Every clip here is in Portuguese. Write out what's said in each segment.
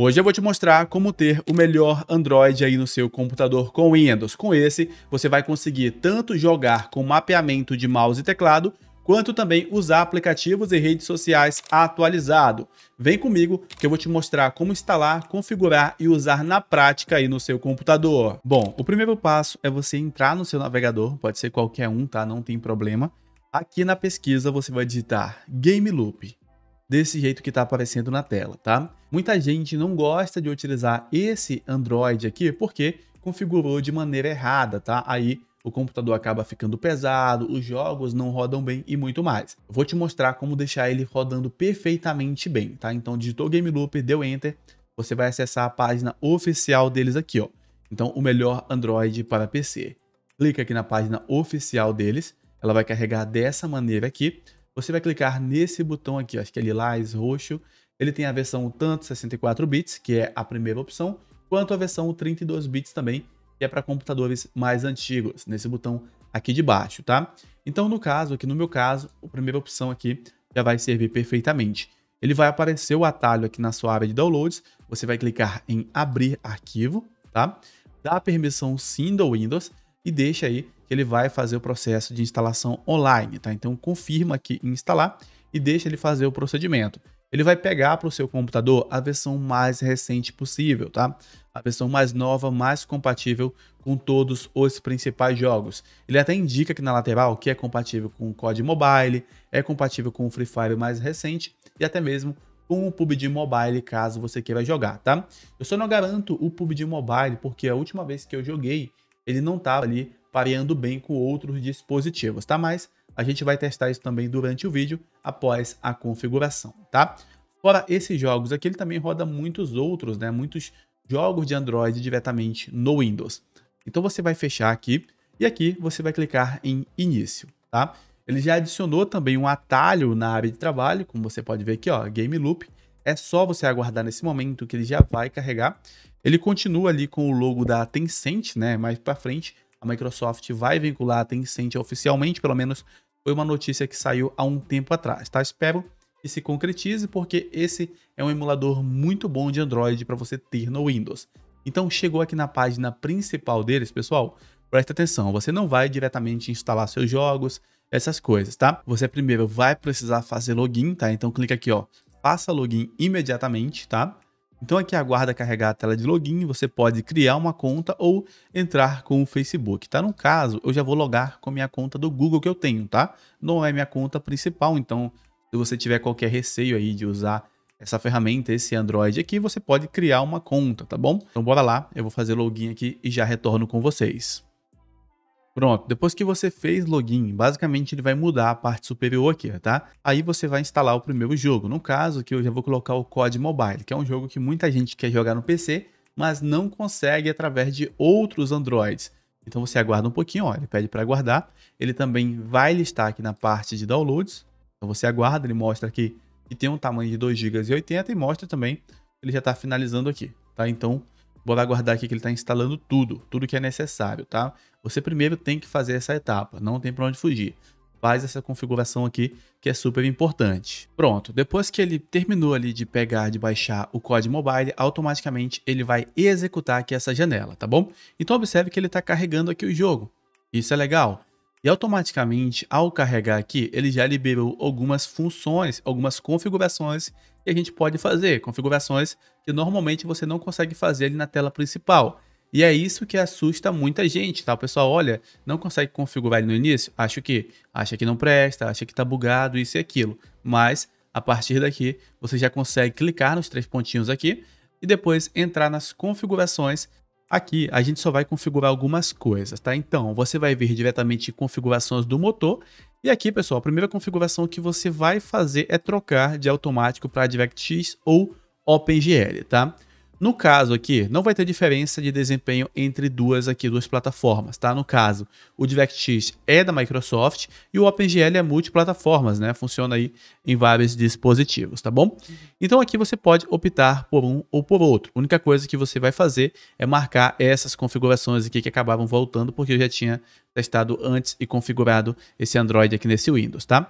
Hoje eu vou te mostrar como ter o melhor Android aí no seu computador com Windows. Com esse, você vai conseguir tanto jogar com mapeamento de mouse e teclado, quanto também usar aplicativos e redes sociais atualizado. Vem comigo que eu vou te mostrar como instalar, configurar e usar na prática aí no seu computador. Bom, o primeiro passo é você entrar no seu navegador, pode ser qualquer um, tá? Não tem problema. Aqui na pesquisa você vai digitar Game Loop desse jeito que está aparecendo na tela, tá? Muita gente não gosta de utilizar esse Android aqui porque configurou de maneira errada, tá? Aí o computador acaba ficando pesado, os jogos não rodam bem e muito mais. vou te mostrar como deixar ele rodando perfeitamente bem, tá? Então digitou Game Looper, deu Enter, você vai acessar a página oficial deles aqui, ó. Então o melhor Android para PC. Clica aqui na página oficial deles, ela vai carregar dessa maneira aqui. Você vai clicar nesse botão aqui, acho que é lilás roxo. Ele tem a versão tanto 64 bits, que é a primeira opção, quanto a versão 32 bits também, que é para computadores mais antigos, nesse botão aqui de baixo, tá? Então, no caso, aqui no meu caso, a primeira opção aqui já vai servir perfeitamente. Ele vai aparecer o atalho aqui na sua área de downloads, você vai clicar em abrir arquivo, tá? Dá a permissão sim do Windows, e deixa aí que ele vai fazer o processo de instalação online, tá? Então confirma aqui em instalar e deixa ele fazer o procedimento. Ele vai pegar para o seu computador a versão mais recente possível, tá? A versão mais nova, mais compatível com todos os principais jogos. Ele até indica aqui na lateral que é compatível com o COD Mobile, é compatível com o Free Fire mais recente e até mesmo com o PUBG Mobile, caso você queira jogar, tá? Eu só não garanto o PUBG Mobile porque a última vez que eu joguei ele não estava tá ali pareando bem com outros dispositivos, tá? Mas a gente vai testar isso também durante o vídeo, após a configuração, tá? Fora esses jogos aqui, ele também roda muitos outros, né? Muitos jogos de Android diretamente no Windows. Então você vai fechar aqui e aqui você vai clicar em início, tá? Ele já adicionou também um atalho na área de trabalho, como você pode ver aqui, ó, Game Loop. É só você aguardar nesse momento que ele já vai carregar. Ele continua ali com o logo da Tencent, né? Mais para frente, a Microsoft vai vincular a Tencent oficialmente, pelo menos foi uma notícia que saiu há um tempo atrás, tá? Espero que se concretize, porque esse é um emulador muito bom de Android para você ter no Windows. Então, chegou aqui na página principal deles, pessoal, presta atenção, você não vai diretamente instalar seus jogos, essas coisas, tá? Você primeiro vai precisar fazer login, tá? Então clica aqui, ó, faça login imediatamente, tá? Então aqui aguarda carregar a tela de login, você pode criar uma conta ou entrar com o Facebook, tá? No caso, eu já vou logar com a minha conta do Google que eu tenho, tá? Não é minha conta principal, então se você tiver qualquer receio aí de usar essa ferramenta, esse Android aqui, você pode criar uma conta, tá bom? Então bora lá, eu vou fazer login aqui e já retorno com vocês. Pronto, depois que você fez login, basicamente ele vai mudar a parte superior aqui, tá? Aí você vai instalar o primeiro jogo. No caso, aqui eu já vou colocar o COD Mobile, que é um jogo que muita gente quer jogar no PC, mas não consegue através de outros Androids. Então você aguarda um pouquinho, ó, ele pede para aguardar. Ele também vai listar aqui na parte de downloads. Então você aguarda, ele mostra aqui que tem um tamanho de 2 GB e 80 e mostra também, ele já está finalizando aqui, tá? Então Vou aguardar aqui que ele está instalando tudo, tudo que é necessário, tá? Você primeiro tem que fazer essa etapa, não tem para onde fugir. Faz essa configuração aqui que é super importante. Pronto, depois que ele terminou ali de pegar, de baixar o código Mobile, automaticamente ele vai executar aqui essa janela, tá bom? Então observe que ele está carregando aqui o jogo. Isso é legal. E automaticamente, ao carregar aqui, ele já liberou algumas funções, algumas configurações que a gente pode fazer. Configurações que normalmente você não consegue fazer ali na tela principal. E é isso que assusta muita gente, tá? O pessoal olha, não consegue configurar ele no início, acha que acha que não presta, acha que tá bugado, isso e aquilo. Mas a partir daqui, você já consegue clicar nos três pontinhos aqui e depois entrar nas configurações Aqui a gente só vai configurar algumas coisas, tá? Então você vai vir diretamente em configurações do motor e aqui, pessoal, a primeira configuração que você vai fazer é trocar de automático para DirectX ou OpenGL, tá? No caso aqui, não vai ter diferença de desempenho entre duas aqui, duas plataformas, tá? No caso, o DirectX é da Microsoft e o OpenGL é multiplataformas, né? Funciona aí em vários dispositivos, tá bom? Então aqui você pode optar por um ou por outro. A única coisa que você vai fazer é marcar essas configurações aqui que acabavam voltando porque eu já tinha testado antes e configurado esse Android aqui nesse Windows, tá?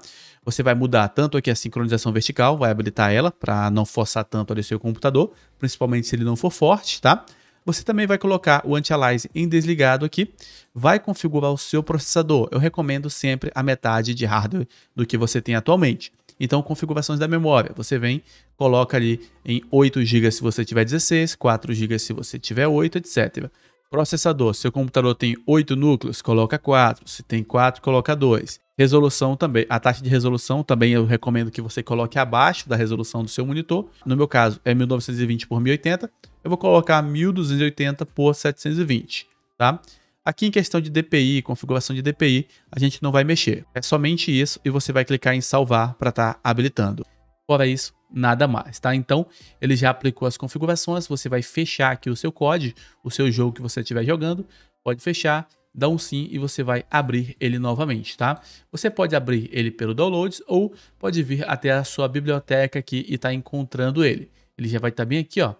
Você vai mudar tanto aqui a sincronização vertical, vai habilitar ela para não forçar tanto ali o seu computador, principalmente se ele não for forte, tá? Você também vai colocar o anti-aliasing em desligado aqui, vai configurar o seu processador. Eu recomendo sempre a metade de hardware do que você tem atualmente. Então, configurações da memória, você vem, coloca ali em 8 GB se você tiver 16, 4 GB se você tiver 8, etc. Processador, seu computador tem 8 núcleos, coloca 4, se tem 4, coloca 2. Resolução também, a taxa de resolução também eu recomendo que você coloque abaixo da resolução do seu monitor. No meu caso é 1920 por 1080, eu vou colocar 1280 por 720, tá? Aqui em questão de DPI, configuração de DPI, a gente não vai mexer. É somente isso e você vai clicar em salvar para estar tá habilitando. Fora isso, nada mais, tá? Então, ele já aplicou as configurações, você vai fechar aqui o seu código, o seu jogo que você estiver jogando, pode fechar dá um sim e você vai abrir ele novamente, tá? Você pode abrir ele pelo downloads ou pode vir até a sua biblioteca aqui e tá encontrando ele. Ele já vai estar tá bem aqui, ó.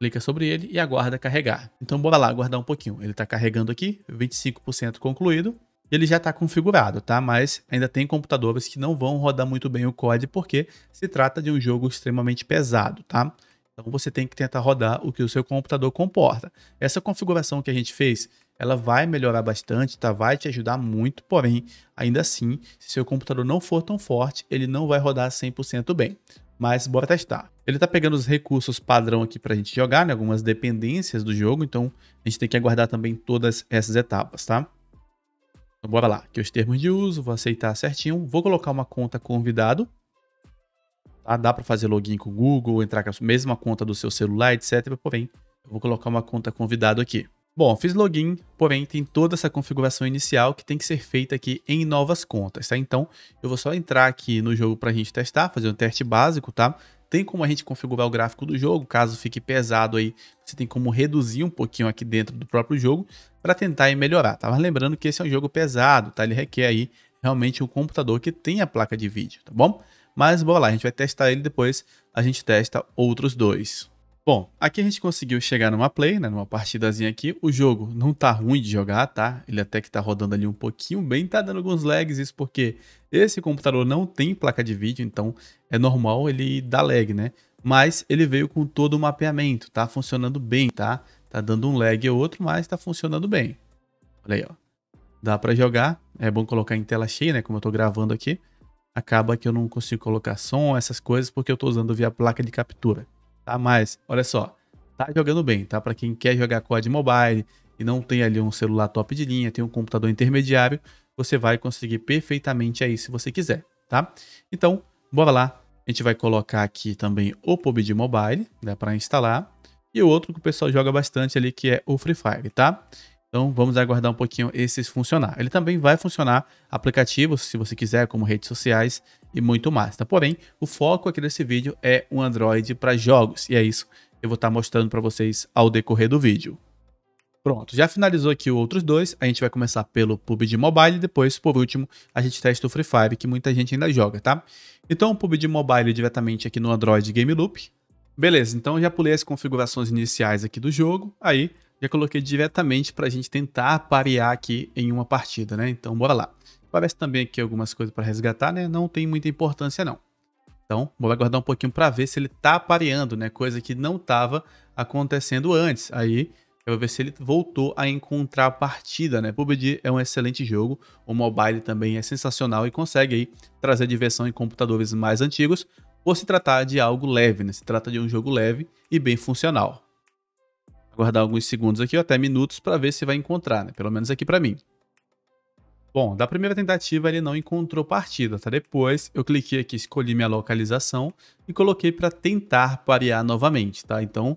Clica sobre ele e aguarda carregar. Então bora lá, aguardar um pouquinho. Ele está carregando aqui, 25% concluído. Ele já está configurado, tá? Mas ainda tem computadores que não vão rodar muito bem o COD porque se trata de um jogo extremamente pesado, tá? Então você tem que tentar rodar o que o seu computador comporta. Essa configuração que a gente fez ela vai melhorar bastante, tá? Vai te ajudar muito, porém, ainda assim, se seu computador não for tão forte, ele não vai rodar 100% bem. Mas bora testar. Ele está pegando os recursos padrão aqui para a gente jogar, né? Algumas dependências do jogo, então a gente tem que aguardar também todas essas etapas, tá? Então bora lá, aqui os termos de uso, vou aceitar certinho, vou colocar uma conta convidado, tá? Dá para fazer login com o Google, entrar com a mesma conta do seu celular, etc, porém, eu vou colocar uma conta convidado aqui. Bom, fiz login, porém tem toda essa configuração inicial que tem que ser feita aqui em novas contas, tá? Então, eu vou só entrar aqui no jogo para a gente testar, fazer um teste básico, tá? Tem como a gente configurar o gráfico do jogo, caso fique pesado aí, você tem como reduzir um pouquinho aqui dentro do próprio jogo para tentar melhorar, tá? Mas lembrando que esse é um jogo pesado, tá? Ele requer aí realmente um computador que tenha placa de vídeo, tá bom? Mas bora lá, a gente vai testar ele depois, a gente testa outros dois. Bom, aqui a gente conseguiu chegar numa play, né, numa partidazinha aqui. O jogo não tá ruim de jogar, tá? Ele até que tá rodando ali um pouquinho bem, tá dando alguns lags, isso porque esse computador não tem placa de vídeo, então é normal ele dar lag, né? Mas ele veio com todo o mapeamento, tá funcionando bem, tá? Tá dando um lag ou outro, mas tá funcionando bem. Olha aí, ó. Dá pra jogar, é bom colocar em tela cheia, né, como eu tô gravando aqui. Acaba que eu não consigo colocar som, essas coisas, porque eu tô usando via placa de captura tá? Mas, olha só, tá jogando bem, tá? Para quem quer jogar COD Mobile e não tem ali um celular top de linha, tem um computador intermediário, você vai conseguir perfeitamente aí se você quiser, tá? Então, bora lá. A gente vai colocar aqui também o PUBG Mobile, dá né, para instalar. E o outro que o pessoal joga bastante ali, que é o Free Fire, tá? Então vamos aguardar um pouquinho esses funcionar. Ele também vai funcionar aplicativos, se você quiser, como redes sociais, e muito mais. Tá? Porém, o foco aqui desse vídeo é um Android para jogos, e é isso que eu vou estar tá mostrando para vocês ao decorrer do vídeo. Pronto, já finalizou aqui os outros dois, a gente vai começar pelo PUBG Mobile e depois, por último, a gente testa o Free Fire, que muita gente ainda joga, tá? Então, o PUBG Mobile é diretamente aqui no Android Game Loop. Beleza, então já pulei as configurações iniciais aqui do jogo, aí já coloquei diretamente para a gente tentar parear aqui em uma partida, né? Então, bora lá. Parece também aqui algumas coisas para resgatar, né? Não tem muita importância não. Então, vou aguardar um pouquinho para ver se ele tá apareando, né? Coisa que não estava acontecendo antes. Aí, eu vou ver se ele voltou a encontrar a partida, né? PUBG é um excelente jogo, o mobile também é sensacional e consegue aí trazer diversão em computadores mais antigos, por se tratar de algo leve, né? Se trata de um jogo leve e bem funcional. Aguardar alguns segundos aqui, ou até minutos, para ver se vai encontrar, né? Pelo menos aqui para mim. Bom, da primeira tentativa ele não encontrou partida, tá? Depois eu cliquei aqui, escolhi minha localização e coloquei para tentar parear novamente, tá? Então,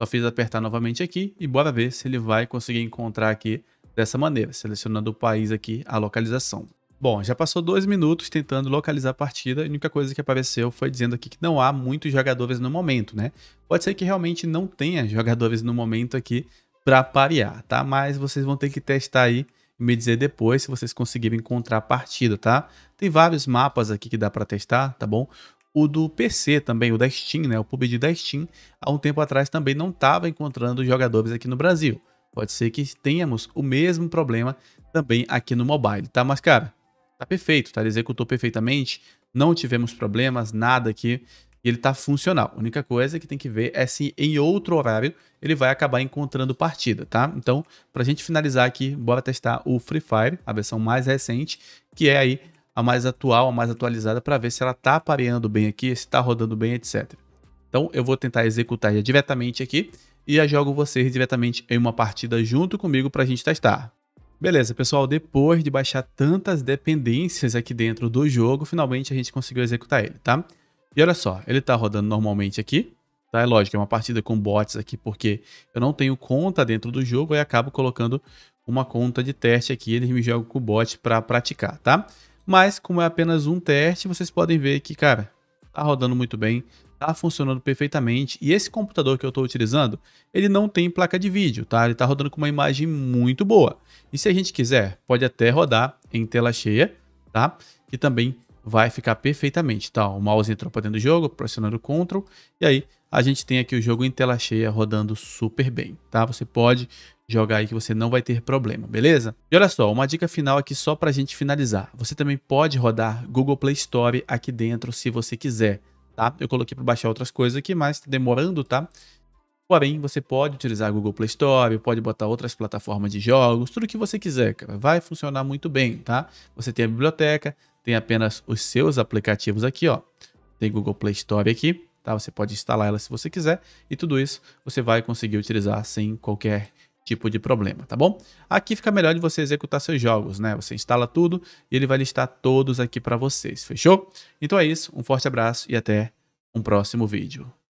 só fiz apertar novamente aqui e bora ver se ele vai conseguir encontrar aqui dessa maneira, selecionando o país aqui, a localização. Bom, já passou dois minutos tentando localizar a partida e a única coisa que apareceu foi dizendo aqui que não há muitos jogadores no momento, né? Pode ser que realmente não tenha jogadores no momento aqui para parear, tá? Mas vocês vão ter que testar aí me dizer depois se vocês conseguirem encontrar a partida, tá? Tem vários mapas aqui que dá para testar, tá bom? O do PC também, o da Steam, né? O PUBG da Steam, há um tempo atrás também não estava encontrando jogadores aqui no Brasil. Pode ser que tenhamos o mesmo problema também aqui no mobile, tá? Mas, cara, tá perfeito, tá? Ele executou perfeitamente, não tivemos problemas, nada aqui e ele está funcional. A única coisa que tem que ver é se em outro horário ele vai acabar encontrando partida, tá? Então, para a gente finalizar aqui, bora testar o Free Fire, a versão mais recente, que é aí a mais atual, a mais atualizada, para ver se ela está pareando bem aqui, se está rodando bem, etc. Então, eu vou tentar executar diretamente aqui e já jogo vocês diretamente em uma partida junto comigo para a gente testar. Beleza, pessoal, depois de baixar tantas dependências aqui dentro do jogo, finalmente a gente conseguiu executar ele, tá? E olha só, ele está rodando normalmente aqui, tá? É lógico, é uma partida com bots aqui, porque eu não tenho conta dentro do jogo, e acabo colocando uma conta de teste aqui, eles me jogam com o bot para praticar, tá? Mas como é apenas um teste, vocês podem ver que, cara, tá rodando muito bem, tá funcionando perfeitamente. E esse computador que eu estou utilizando, ele não tem placa de vídeo, tá? Ele tá rodando com uma imagem muito boa. E se a gente quiser, pode até rodar em tela cheia, tá? Que também vai ficar perfeitamente. Tá, o mouse entrou para dentro do jogo, pressionando o Ctrl, e aí a gente tem aqui o jogo em tela cheia rodando super bem, tá? Você pode jogar aí que você não vai ter problema, beleza? E olha só, uma dica final aqui só para a gente finalizar. Você também pode rodar Google Play Store aqui dentro se você quiser, tá? Eu coloquei para baixar outras coisas aqui, mas tá demorando, tá? Porém, você pode utilizar a Google Play Store, pode botar outras plataformas de jogos, tudo que você quiser, cara. Vai funcionar muito bem, tá? Você tem a biblioteca, tem apenas os seus aplicativos aqui, ó. Tem Google Play Store aqui, tá? Você pode instalar ela se você quiser e tudo isso você vai conseguir utilizar sem qualquer tipo de problema, tá bom? Aqui fica melhor de você executar seus jogos, né? Você instala tudo e ele vai listar todos aqui para vocês, fechou? Então é isso, um forte abraço e até um próximo vídeo.